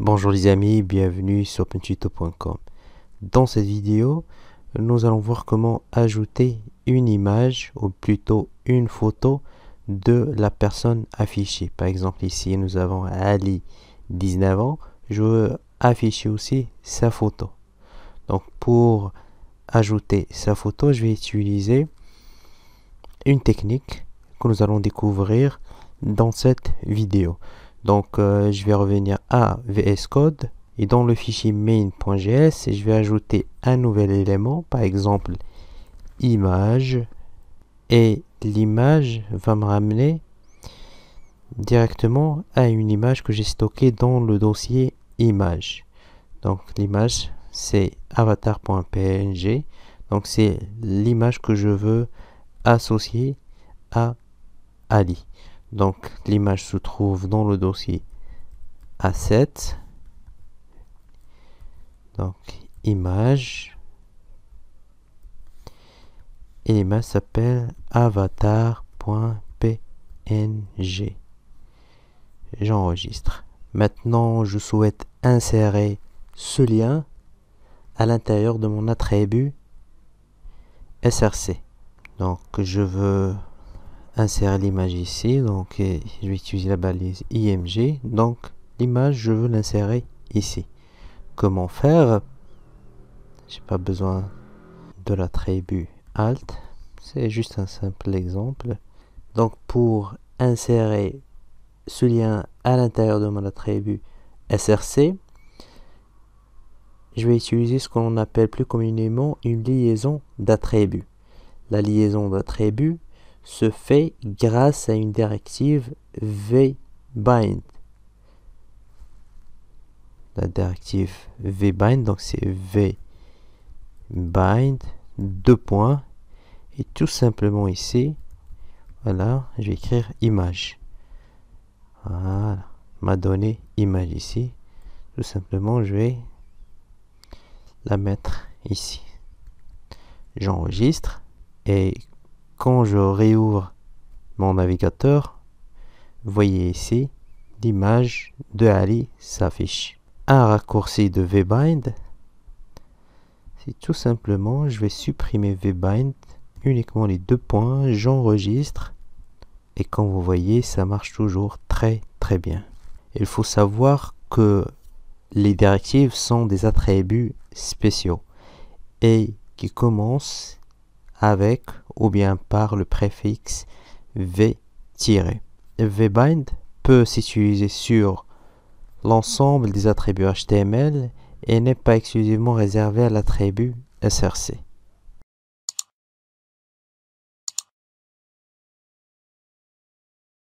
Bonjour les amis, bienvenue sur pentuto.com. Dans cette vidéo, nous allons voir comment ajouter une image ou plutôt une photo de la personne affichée. Par exemple ici nous avons Ali 19 ans, je veux afficher aussi sa photo. Donc pour ajouter sa photo, je vais utiliser une technique que nous allons découvrir dans cette vidéo. Donc, euh, je vais revenir à VS Code et dans le fichier main.js, je vais ajouter un nouvel élément, par exemple image. Et l'image va me ramener directement à une image que j'ai stockée dans le dossier image. Donc l'image c'est avatar.png. Donc c'est l'image que je veux associer à Ali. Donc l'image se trouve dans le dossier A7. Donc image. Et l'image s'appelle avatar.png. J'enregistre. Maintenant, je souhaite insérer ce lien à l'intérieur de mon attribut SRC. Donc je veux insérer l'image ici donc je vais utiliser la balise img donc l'image je veux l'insérer ici comment faire j'ai pas besoin de la tribu alt c'est juste un simple exemple donc pour insérer ce lien à l'intérieur de mon attribut src je vais utiliser ce qu'on appelle plus communément une liaison d'attribut la liaison d'attribut se fait grâce à une directive vbind. La directive vbind, donc c'est vbind, deux points, et tout simplement ici, voilà, je vais écrire image. Voilà, ma donnée image ici. Tout simplement, je vais la mettre ici. J'enregistre et quand je réouvre mon navigateur, voyez ici, l'image de Ali s'affiche. Un raccourci de vbind, c'est tout simplement, je vais supprimer vbind, uniquement les deux points, j'enregistre, et comme vous voyez, ça marche toujours très très bien. Il faut savoir que les directives sont des attributs spéciaux et qui commencent avec ou bien par le préfixe v-. vbind peut s'utiliser sur l'ensemble des attributs HTML et n'est pas exclusivement réservé à l'attribut src.